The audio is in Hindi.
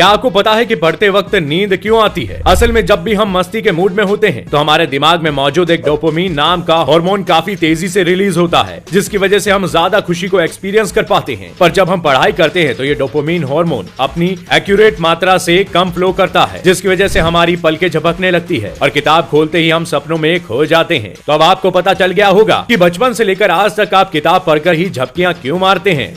क्या आपको पता है कि पढ़ते वक्त नींद क्यों आती है असल में जब भी हम मस्ती के मूड में होते हैं तो हमारे दिमाग में मौजूद एक डोपोमीन नाम का हार्मोन काफी तेजी से रिलीज होता है जिसकी वजह से हम ज्यादा खुशी को एक्सपीरियंस कर पाते हैं पर जब हम पढ़ाई करते हैं तो ये डोपोमीन हार्मोन अपनी एक्यूरेट मात्रा से कम फ्लो करता है जिसकी वजह से हमारी पलके झपकने लगती है और किताब खोलते ही हम सपनों में खो जाते हैं तो अब आपको पता चल गया होगा की बचपन से लेकर आज तक आप किताब पढ़कर ही झपकियाँ क्यूँ मारते हैं